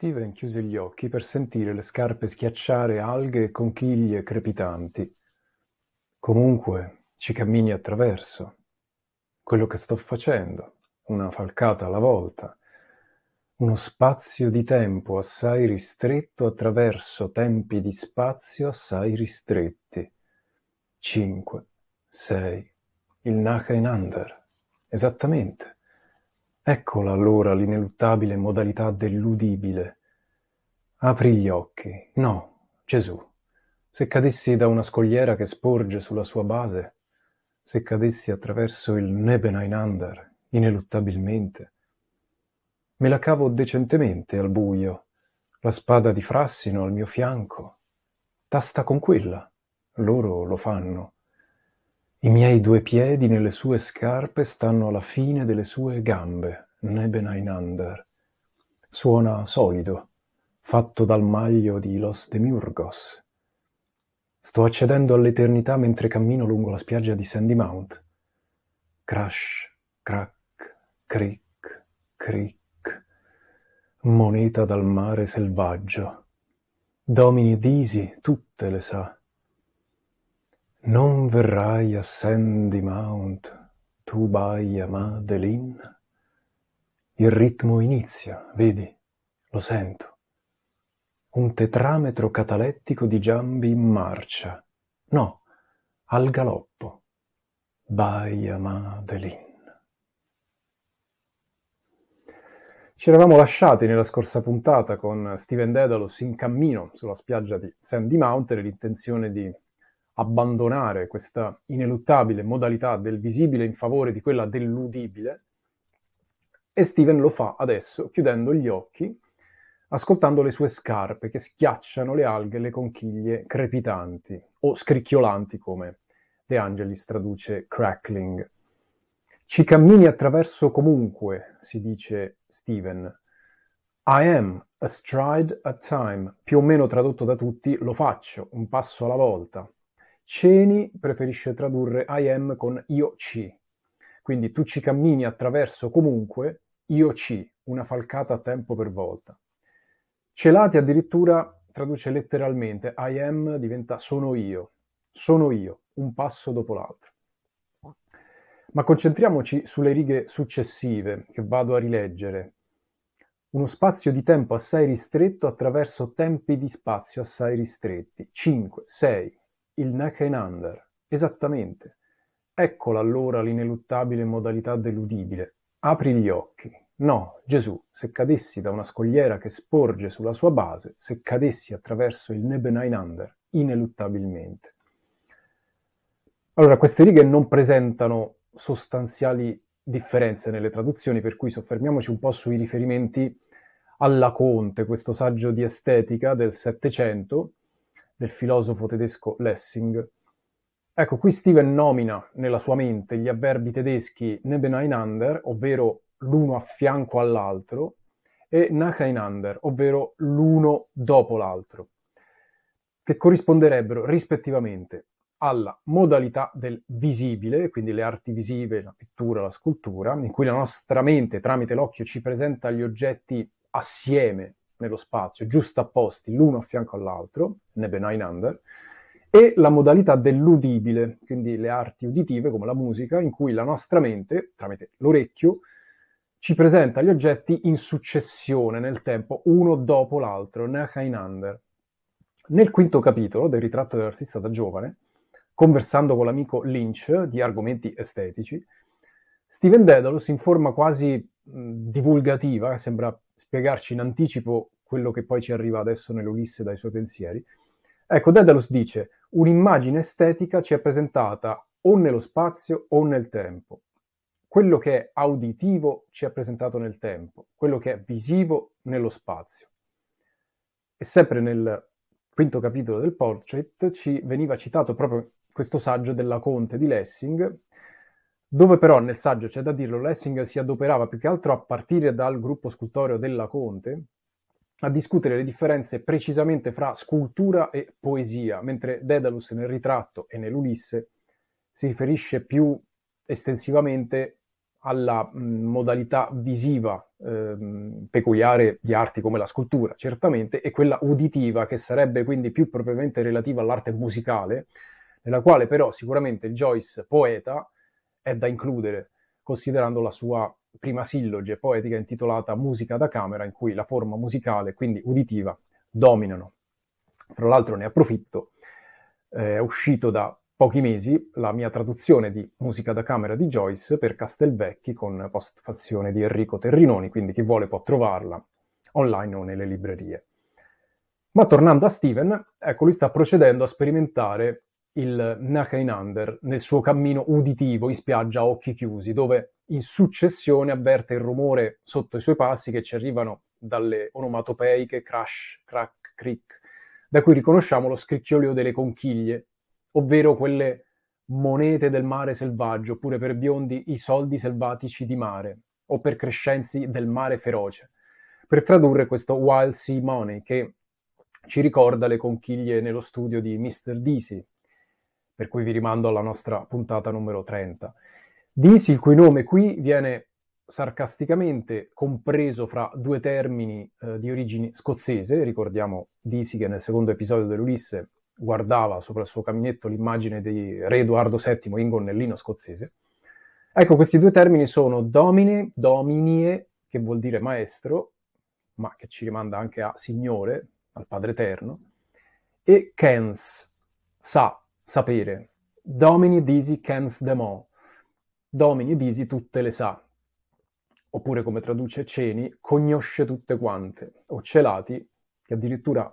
Steven chiuse gli occhi per sentire le scarpe schiacciare alghe e conchiglie crepitanti. Comunque, ci cammini attraverso. Quello che sto facendo, una falcata alla volta. Uno spazio di tempo assai ristretto attraverso tempi di spazio assai ristretti. Cinque, sei, il Naka in Under. Esattamente. Eccola allora l'ineluttabile modalità dell'udibile. Apri gli occhi. No, Gesù. Se cadessi da una scogliera che sporge sulla sua base, se cadessi attraverso il Nebenainander, ineluttabilmente. Me la cavo decentemente al buio, la spada di Frassino al mio fianco. Tasta con quella. Loro lo fanno. I miei due piedi nelle sue scarpe stanno alla fine delle sue gambe, nebeneinander. Suona solido, fatto dal maglio di Los Demiurgos. Sto accedendo all'eternità mentre cammino lungo la spiaggia di Sandy Mount. Crash, crack, cric, cric. Moneta dal mare selvaggio. Domini Disi tutte le sa. Non verrai a Sandy Mount, tu baia Madeline? Il ritmo inizia, vedi, lo sento. Un tetrametro catalettico di giambi in marcia. No, al galoppo. Baia Madeline. Ci eravamo lasciati nella scorsa puntata con Steven Dedalus in cammino sulla spiaggia di Sandy Mount e l'intenzione di abbandonare questa ineluttabile modalità del visibile in favore di quella dell'udibile, e Steven lo fa adesso chiudendo gli occhi, ascoltando le sue scarpe che schiacciano le alghe e le conchiglie crepitanti, o scricchiolanti come De Angelis traduce crackling. Ci cammini attraverso comunque, si dice Steven. I am astride a time, più o meno tradotto da tutti, lo faccio, un passo alla volta. Ceni preferisce tradurre I am con io ci. Quindi tu ci cammini attraverso comunque io ci, una falcata a tempo per volta. Celati addirittura traduce letteralmente I am diventa sono io, sono io, un passo dopo l'altro. Ma concentriamoci sulle righe successive che vado a rileggere. Uno spazio di tempo assai ristretto attraverso tempi di spazio assai ristretti, 5, 6, il neck and under, esattamente. Eccola allora l'ineluttabile modalità deludibile. Apri gli occhi. No, Gesù, se cadessi da una scogliera che sporge sulla sua base, se cadessi attraverso il Nebeneinander, ineluttabilmente. Allora, queste righe non presentano sostanziali differenze nelle traduzioni, per cui soffermiamoci un po' sui riferimenti alla Conte, questo saggio di estetica del Settecento, del filosofo tedesco Lessing. Ecco, qui Steven nomina nella sua mente gli avverbi tedeschi nebeneinander, ovvero l'uno a fianco all'altro, e nacheinander, ovvero l'uno dopo l'altro, che corrisponderebbero rispettivamente alla modalità del visibile, quindi le arti visive, la pittura, la scultura, in cui la nostra mente tramite l'occhio ci presenta gli oggetti assieme nello spazio, giustapposti l'uno a fianco all'altro, Nebeneinander, e la modalità dell'udibile, quindi le arti uditive come la musica, in cui la nostra mente, tramite l'orecchio, ci presenta gli oggetti in successione nel tempo, uno dopo l'altro, Nebeneinander. Nel quinto capitolo del ritratto dell'artista da giovane, conversando con l'amico Lynch di argomenti estetici, Steven Dedalus in forma quasi mh, divulgativa, sembra spiegarci in anticipo quello che poi ci arriva adesso nell'Ulisse dai suoi pensieri. Ecco, Dedalus dice, un'immagine estetica ci è presentata o nello spazio o nel tempo. Quello che è auditivo ci è presentato nel tempo, quello che è visivo nello spazio. E sempre nel quinto capitolo del Portrait ci veniva citato proprio questo saggio della Conte di Lessing, dove però, nel saggio c'è da dirlo, Lessing si adoperava più che altro a partire dal gruppo scultoreo della Conte a discutere le differenze precisamente fra scultura e poesia, mentre Dedalus nel ritratto e nell'Ulisse si riferisce più estensivamente alla mh, modalità visiva ehm, peculiare di arti come la scultura, certamente, e quella uditiva, che sarebbe quindi più propriamente relativa all'arte musicale, nella quale però sicuramente Joyce, poeta, è da includere, considerando la sua prima silloge poetica intitolata Musica da camera, in cui la forma musicale, quindi uditiva, dominano. Fra l'altro ne approfitto, eh, è uscito da pochi mesi la mia traduzione di Musica da camera di Joyce per Castelvecchi con postfazione di Enrico Terrinoni, quindi chi vuole può trovarla online o nelle librerie. Ma tornando a Steven, ecco, lui sta procedendo a sperimentare il Nakainander nel suo cammino uditivo in spiaggia a occhi chiusi, dove in successione avverte il rumore sotto i suoi passi che ci arrivano dalle onomatopeiche crash, crack, crick, da cui riconosciamo lo scricchiolio delle conchiglie, ovvero quelle monete del mare selvaggio, oppure per biondi i soldi selvatici di mare, o per crescenzi del mare feroce, per tradurre questo wild sea money che ci ricorda le conchiglie nello studio di Mr. Deasy, per cui vi rimando alla nostra puntata numero 30. Disi, il cui nome qui viene sarcasticamente compreso fra due termini eh, di origine scozzese, ricordiamo Disi che nel secondo episodio dell'Ulisse guardava sopra il suo caminetto l'immagine di re Edoardo VII in gonnellino scozzese. Ecco, questi due termini sono domine, dominie, che vuol dire maestro, ma che ci rimanda anche a Signore, al Padre Eterno, e kens, sa, sapere. Domini disi cans demo. Domini disi tutte le sa. Oppure come traduce Ceni, conosce tutte quante. O Celati, che addirittura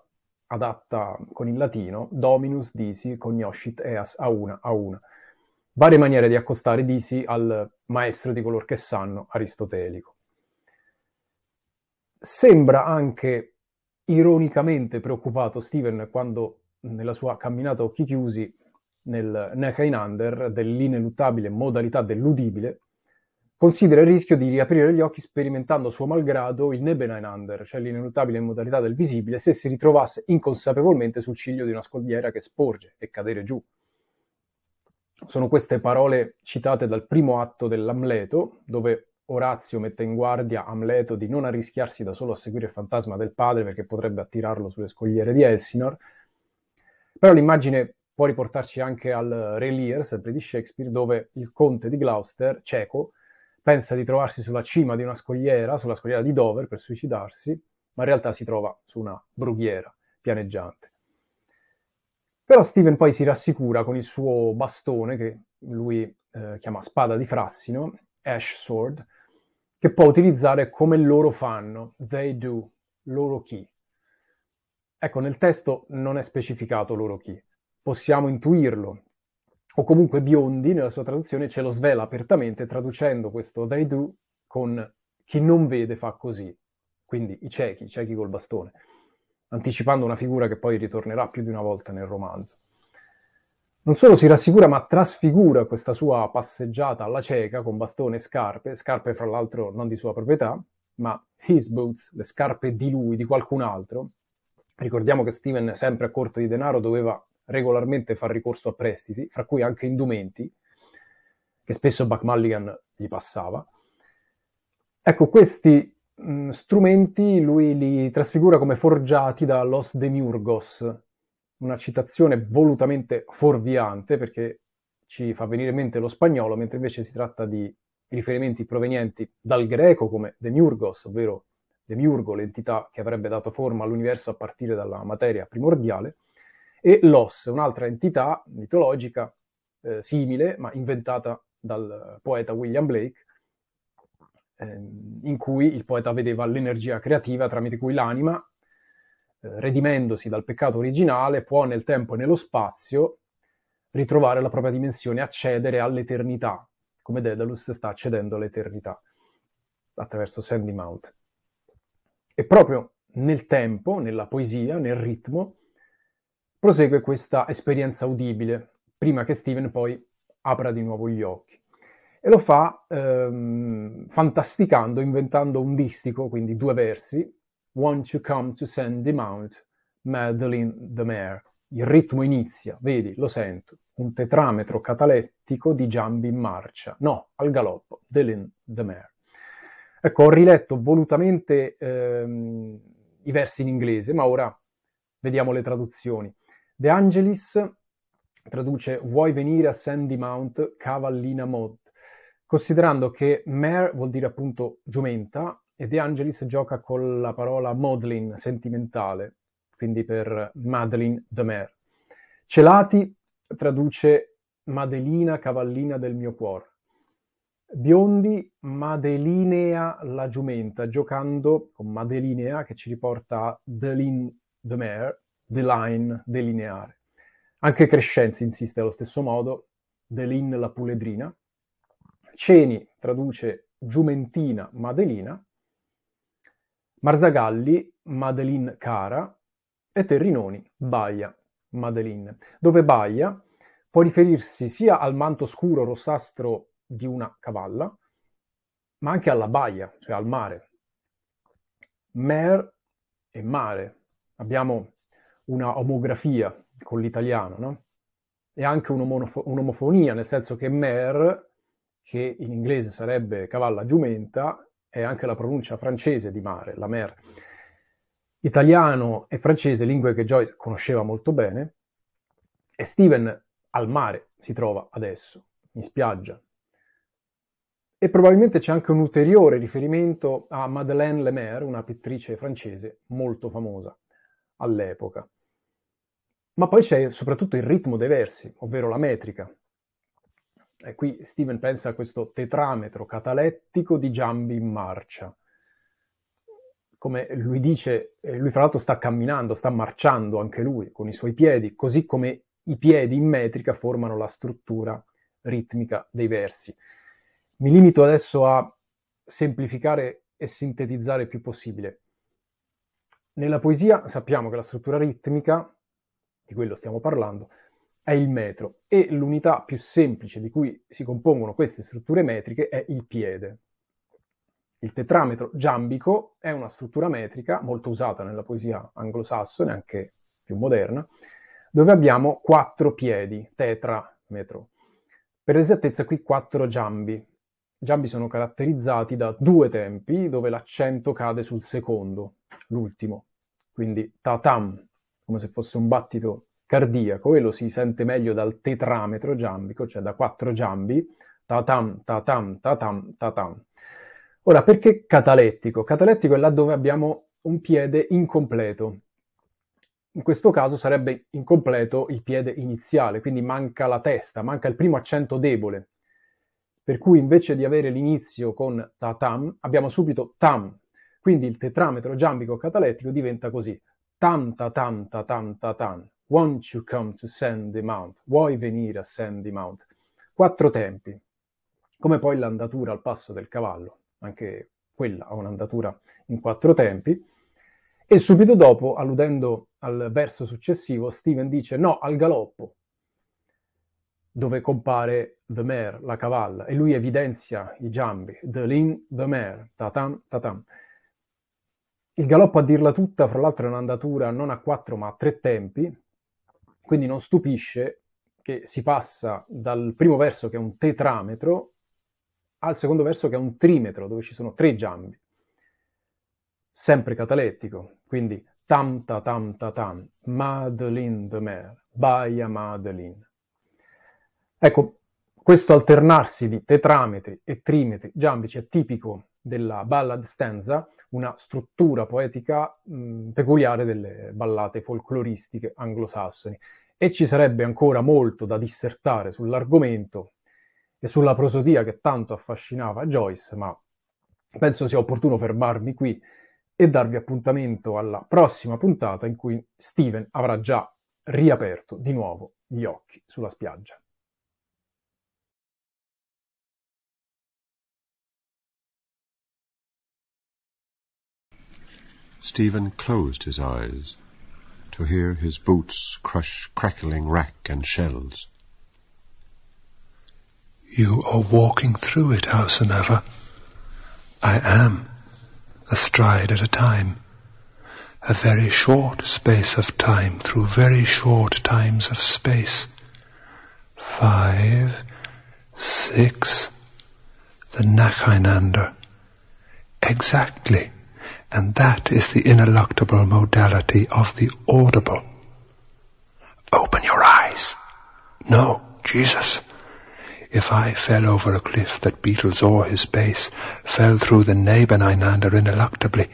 adatta con il latino, dominus disi cognoscit eas a una, a una. Varie maniere di accostare disi al maestro di color che sanno, aristotelico. Sembra anche ironicamente preoccupato Steven quando nella sua camminata a occhi chiusi nel Neck dell'ineluttabile modalità dell'udibile, considera il rischio di riaprire gli occhi sperimentando suo malgrado il Nebeneinander, cioè l'ineluttabile modalità del visibile, se si ritrovasse inconsapevolmente sul ciglio di una scogliera che sporge e cadere giù. Sono queste parole citate dal primo atto dell'Amleto, dove Orazio mette in guardia Amleto di non arrischiarsi da solo a seguire il fantasma del padre perché potrebbe attirarlo sulle scogliere di Elsinor. Però l'immagine può riportarci anche al Re Lear, sempre di Shakespeare, dove il conte di Gloucester, cieco, pensa di trovarsi sulla cima di una scogliera, sulla scogliera di Dover, per suicidarsi, ma in realtà si trova su una brughiera pianeggiante. Però Steven poi si rassicura con il suo bastone, che lui eh, chiama spada di frassino, Ash Sword, che può utilizzare come loro fanno, they do, loro chi. Ecco, nel testo non è specificato loro chi possiamo intuirlo. O comunque Biondi, nella sua traduzione, ce lo svela apertamente traducendo questo they do con chi non vede fa così. Quindi i ciechi, i ciechi col bastone, anticipando una figura che poi ritornerà più di una volta nel romanzo. Non solo si rassicura, ma trasfigura questa sua passeggiata alla cieca con bastone e scarpe, scarpe fra l'altro non di sua proprietà, ma his boots, le scarpe di lui, di qualcun altro. Ricordiamo che Steven, sempre a corto di denaro, doveva regolarmente fa ricorso a prestiti, fra cui anche indumenti, che spesso Buck Mulligan gli passava. Ecco, questi mh, strumenti lui li trasfigura come forgiati da Los Demiurgos, una citazione volutamente forviante perché ci fa venire in mente lo spagnolo, mentre invece si tratta di riferimenti provenienti dal greco come Demiurgos, ovvero Demiurgo, l'entità che avrebbe dato forma all'universo a partire dalla materia primordiale, e Los, un'altra entità mitologica eh, simile, ma inventata dal poeta William Blake, ehm, in cui il poeta vedeva l'energia creativa tramite cui l'anima, eh, redimendosi dal peccato originale, può nel tempo e nello spazio ritrovare la propria dimensione, accedere all'eternità, come Dedalus sta accedendo all'eternità attraverso Sandy Mount. E proprio nel tempo, nella poesia, nel ritmo, Prosegue questa esperienza udibile, prima che Steven poi apra di nuovo gli occhi. E lo fa ehm, fantasticando, inventando un distico, quindi due versi, Won't you come to Sandy Mount, Madeline the Mare. Il ritmo inizia, vedi, lo sento, un tetrametro catalettico di giambi in marcia. No, al galoppo, Delin the Mare. Ecco, ho riletto volutamente ehm, i versi in inglese, ma ora vediamo le traduzioni. De Angelis traduce Vuoi venire a Sandy Mount, cavallina mod, considerando che mare vuol dire appunto giumenta e De Angelis gioca con la parola modlin, sentimentale, quindi per Madeline the Mare. Celati traduce Madelina, cavallina del mio cuore. Biondi, Madelinea la giumenta, giocando con Madelinea che ci riporta a Delin the Mare, the line, delineare. Anche Crescenzi insiste allo stesso modo, deline la puledrina. Ceni traduce giumentina Madelina, Marzagalli Madeline cara e Terrinoni Baia Madeline, dove Baia può riferirsi sia al manto scuro rossastro di una cavalla, ma anche alla baia, cioè al mare. Mer e mare. Abbiamo una omografia con l'italiano, no? E anche un'omofonia, nel senso che mer, che in inglese sarebbe cavalla giumenta, è anche la pronuncia francese di mare, la mer. Italiano e francese, lingue che Joyce conosceva molto bene, e Steven al mare si trova adesso, in spiaggia. E probabilmente c'è anche un ulteriore riferimento a Madeleine Lemaire, una pittrice francese molto famosa all'epoca. Ma poi c'è soprattutto il ritmo dei versi, ovvero la metrica. E qui Steven pensa a questo tetrametro catalettico di giambi in marcia. Come lui dice, lui fra l'altro sta camminando, sta marciando anche lui con i suoi piedi, così come i piedi in metrica formano la struttura ritmica dei versi. Mi limito adesso a semplificare e sintetizzare il più possibile. Nella poesia sappiamo che la struttura ritmica di quello stiamo parlando, è il metro e l'unità più semplice di cui si compongono queste strutture metriche è il piede. Il tetrametro giambico è una struttura metrica molto usata nella poesia anglosassone, anche più moderna, dove abbiamo quattro piedi, tetrametro. Per esattezza qui quattro giambi. Giambi sono caratterizzati da due tempi dove l'accento cade sul secondo, l'ultimo. Quindi tatam come se fosse un battito cardiaco e lo si sente meglio dal tetrametro giambico, cioè da quattro giambi, ta-tam, ta-tam, ta-tam, ta-tam. Ora, perché catalettico? Catalettico è là dove abbiamo un piede incompleto. In questo caso sarebbe incompleto il piede iniziale, quindi manca la testa, manca il primo accento debole. Per cui invece di avere l'inizio con ta-tam, abbiamo subito tam. Quindi il tetrametro giambico catalettico diventa così. Tanta, tanta, tanta, tan. Won't you come to Sandy Mount? Vuoi venire a Sandy Mount? Quattro tempi, come poi l'andatura al passo del cavallo, anche quella ha un'andatura in quattro tempi. E subito dopo, alludendo al verso successivo, Steven dice no al galoppo, dove compare The Mare, la cavalla, e lui evidenzia i giambi, The Lin, The Mare, tatam, tatam. Il galoppo a dirla tutta, fra l'altro, è un'andatura non a quattro ma a tre tempi, quindi non stupisce che si passa dal primo verso che è un tetrametro al secondo verso che è un trimetro dove ci sono tre giambi. Sempre catalettico, quindi tam ta tam ta tam, Madeleine de Mer, Baia Madeline. Ecco, questo alternarsi di tetrametri e trimetri giambici è tipico della ballad stanza, una struttura poetica mh, mm, peculiare delle ballate folcloristiche anglosassoni. E ci sarebbe ancora molto da dissertare sull'argomento e sulla prosodia che tanto affascinava Joyce, ma penso sia opportuno fermarmi qui e darvi appuntamento alla prossima puntata in cui Steven avrà già riaperto di nuovo gli occhi sulla spiaggia. Stephen closed his eyes to hear his boots crush crackling rack and shells. You are walking through it, howsoever. I am, a stride at a time, a very short space of time through very short times of space. Five, six, the Nachainander. Exactly. And that is the ineluctable modality of the audible. Open your eyes. No, Jesus. If I fell over a cliff that Beetles or his base fell through the Nebeneinander ineluctably,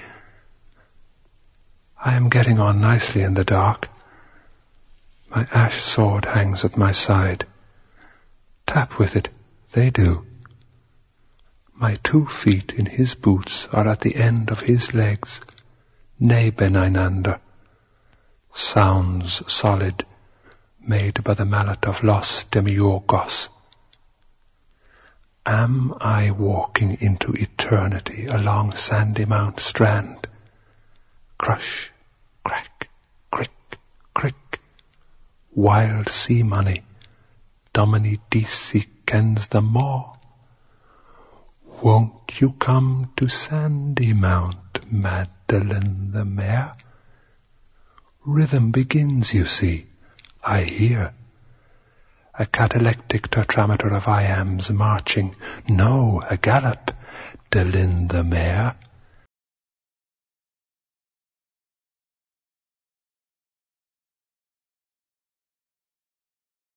I am getting on nicely in the dark. My ash sword hangs at my side. Tap with it, they do. My two feet in his boots are at the end of his legs. Nay, Beninanda. Sounds solid, made by the mallet of Los Demiurgos. Am I walking into eternity along Sandy Mount Strand? Crush, crack, crick, crick. Wild sea money. Domini kens the more. Won't you come to Sandy Mount, Madeline the mare? Rhythm begins, you see, I hear. A catalectic tetrameter of Iams marching, no, a gallop, Delin the mare.